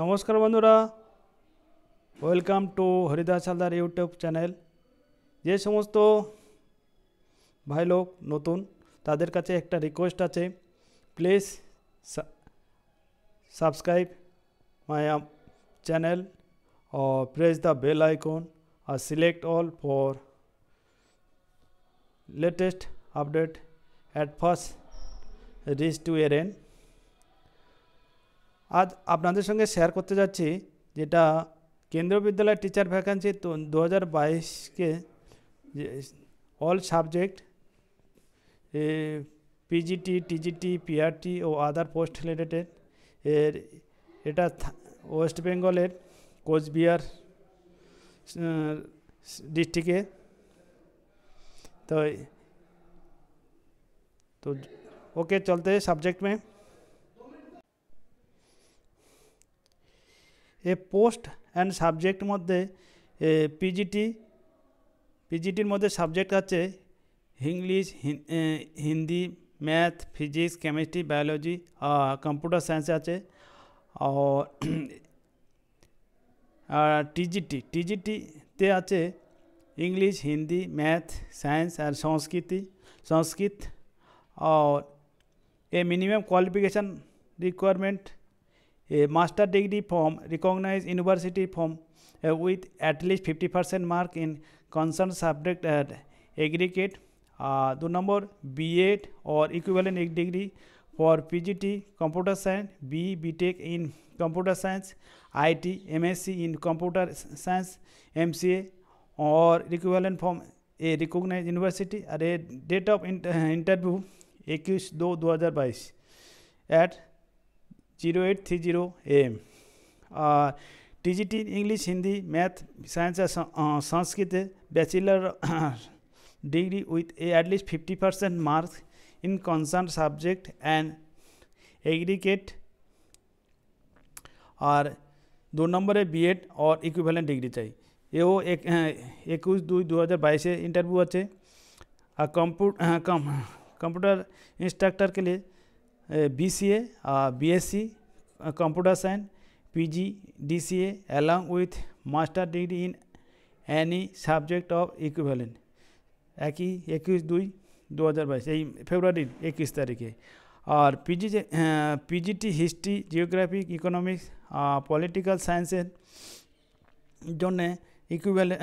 নমস্কার বন্ধুরা welcome to Haridas Haldar YouTube channel যে সমস্ত ভাই লোক নতুন তাদের কাছে একটা রিকোয়েস্ট আছে প্লিজ সাবস্ক্রাইব মাই চ্যানেল ও প্রেস দ্য বেল আইকন আর select all for latest update at first reach to এর এন্ড आज आपनादेर संगे शेयर करते जाচ্ছি যেটা केंद्रीय विद्यालय टीचार वैकेंसी तो 2022 के all subject PGT TGT PRT और आदार पोस्ट रिलेटेड एर एटा वेस्ट बेंगल कोचबिहार डिस्ट्रिक्टे तो तो ओके चलते सबजेक्ट में এ পোস্ট অ্যান্ড সাবজেক্ট মধ্যে পিজিটি পিজিটির মধ্যে সাবজেক্ট আছে English Hindi math physics chemistry biology computer science আছে আর টিজিটি টিজিটিতে আছে ইংলিশ হিন্দি ম্যাথ সায়েন্স আর সংস্কৃতি সংস্কৃত और এ minimum qualification requirement a master degree from recognized university from uh, with at least 50% mark in concerned subject at aggregate uh, the number b8 or equivalent degree for pgt computer science b btech in computer science it msc in computer science mca or equivalent from a recognized university at a date of inter interview 21 दो 2022 at zero eight three zero M और English Hindi math science या Sanskrit bachelor degree with at least fifty percent marks in concern subject and aggregate और दो number BEd और equivalent degree चाहिए ये एक इक्कीस दो हज़ार बाईस इंटरव्यू आ कंप्यूटर कंप्यूटर इंस्ट्रक्टर के लिए B C A B S C computer science P G D C A along with master degree in any subject of equivalent একই একুশ দুই দু হাজার বাইশ এই ফেব্রুয়ারির একুশ তারিখে আর PG PGT history geographic economics political সায়েন্সের জন্যে equivalent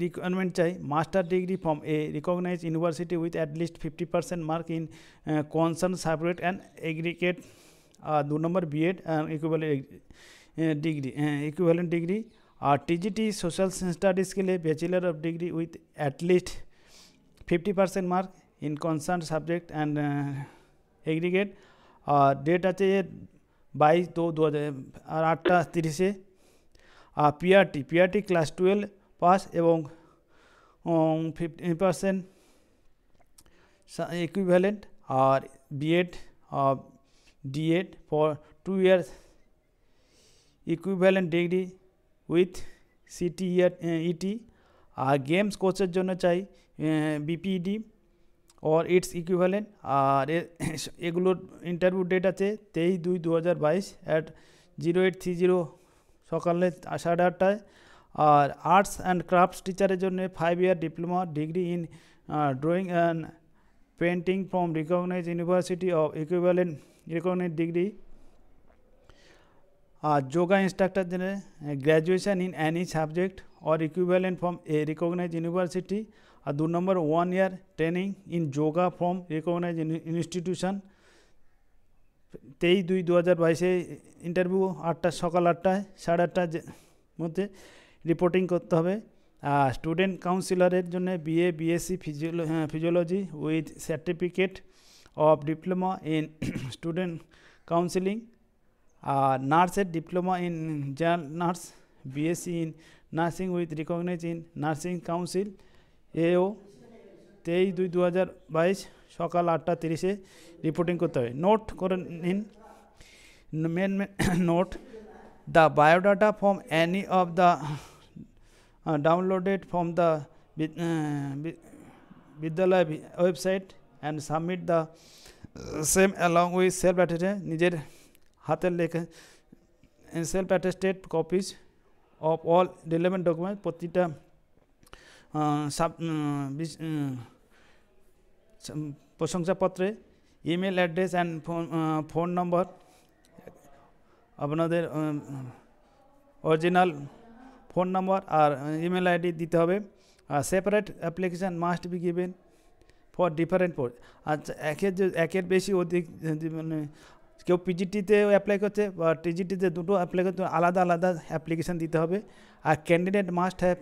requirement চাই master degree from a recognized university with at least 50% mark in uh, concern separate and aggregate uh, দু number BEd equivalent degree equivalent degree আর TGT social studies के लिए bachelor of degree with at least 50% mark in concern subject and aggregate और date আছে 22 2 2008 30 এ PRT PRT class twelve pass এবং fifteen percent equivalent আর BEd DEd for two years equivalent degree with সিটি ইয়ার ইটি আর গেমস কোচের জন্য চাই বিপিইডি অর ইটস ইকুইভ্যালেন্ট আর এগুলোর ইন্টারভিউ ডেট আছে তেইশ দুই দু হাজার বাইশ at zero eight three zero সকালে সাড়ে আটটায় আর আর্টস অ্যান্ড ক্রাফটস টিচারের জন্য five year diploma degree in drawing and painting from recognise university of equivalent recognise degree আর যোগা ইনস্ট্রাক্টর জন্য graduation in any subject or equivalent from a recognise university আর দু number one year training in yoga from recognise institution তেইশ দুই দু হাজার বাইশে interview আটটা সকাল আটটায় সাড়ে আটটার মধ্যে রিপোর্টিং করতে হবে আর স্টুডেন্ট কাউন্সিলরের জন্য বিএ বিএসসি ফিজিওল physiology with certificate of diploma in student counselling আর নার্সের diploma in general nurse BSc in nursing with recognise in nursing council এও তেইশ দুই দু হাজার বাইশ सकाल आठटा त्रिशे रिपोर्टिंग करते हैं नोट कर नीन मेन note the biodata from any अब the downloaded from the Vidyalaya website and submit the same along उल्फ एटेस्ट निजे हाथ लेखे self attested copies of all relevant document प्रति सब প্রশংসাপত্রে email address and phone number আপনাদের অরিজিনাল ফোন নম্বর আর ইমেল আইডি দিতে হবে আর separate application must be given for different port আচ্ছা একের যে একের বেশি অধিক মানে কেউ পিজিটিতে অ্যাপ্লাই করছে বা টিজিটিতে দুটো অ্যাপ্লাই করতে আলাদা আলাদা অ্যাপ্লিকেশান দিতে হবে আর candidate must have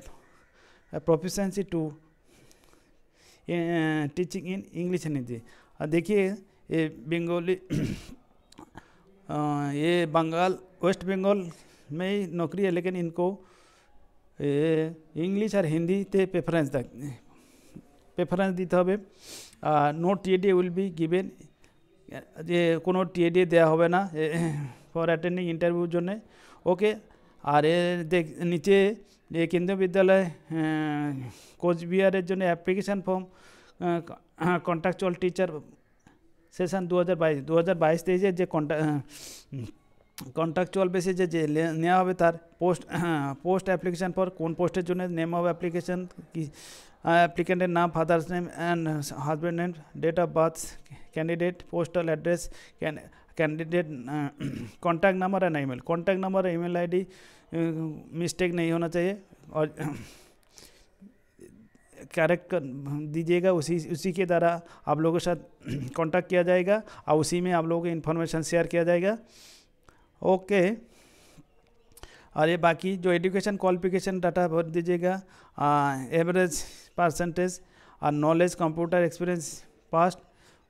proficiency to teaching in English and देखिए ये बंगाली ये बंगाल वेस्ट बंगाल में ही नौकरी है लेकिन इनको इंग्लिश और हिंदी ते प्रेफरेंस प्रेफरेंस दीते हैं no TA DA will be given ये को টিএডি देना फॉर না ফর जो ओके জন্যে ওকে আর এর केंद्रीय विद्यालय कोच कोचबिहार जो एप्लीकेशन फॉर्म कन्ट्रक्चुअल टीचर सेशन दो हज़ार बो हज़ार बस कन्ट्रक्चुअल बेसिस ना तर पोस्ट पोस्ट एप्लीकेशन फर को पोस्टर जो नेम अब एप्लीकेशन एप्लीकैंटर नाम father's name and husband name date of birth candidate postal address candidate contact number and email contact number email I D mistake नहीं होना चाहिए और करेक्ट कर दीजिएगा उसी उसी के द्वारा आप लोगों के साथ कांटेक्ट किया जाएगा और उसी में आप लोगों को इन्फॉर्मेशन शेयर किया जाएगा ओके और ये बाकी जो एजुकेशन क्वालिफिकेशन डाटा भर दीजिएगा एवरेज परसेंटेज और नॉलेज कंप्यूटर एक्सपीरियंस पास्ट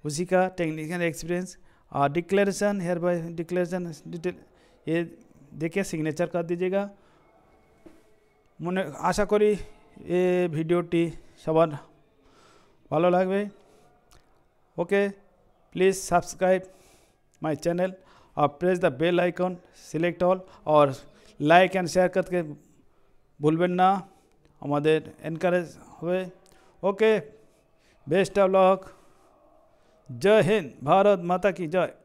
उसी का टेक्निकल एक्सपीरियंस और declaration hereby declaration detail ये देके सिग्नेचर कर दीजिएगा मने आशा करी ए वीडियो टी सबन ভালো লাগবে okay please subscribe my channel or press the bell icon select all or like and share করতে ভুলবেন না আমাদের এনকারেজ হবে ওকে বেস্ট অফ লক জয় হিন্দ ভারত মাতা কি জয়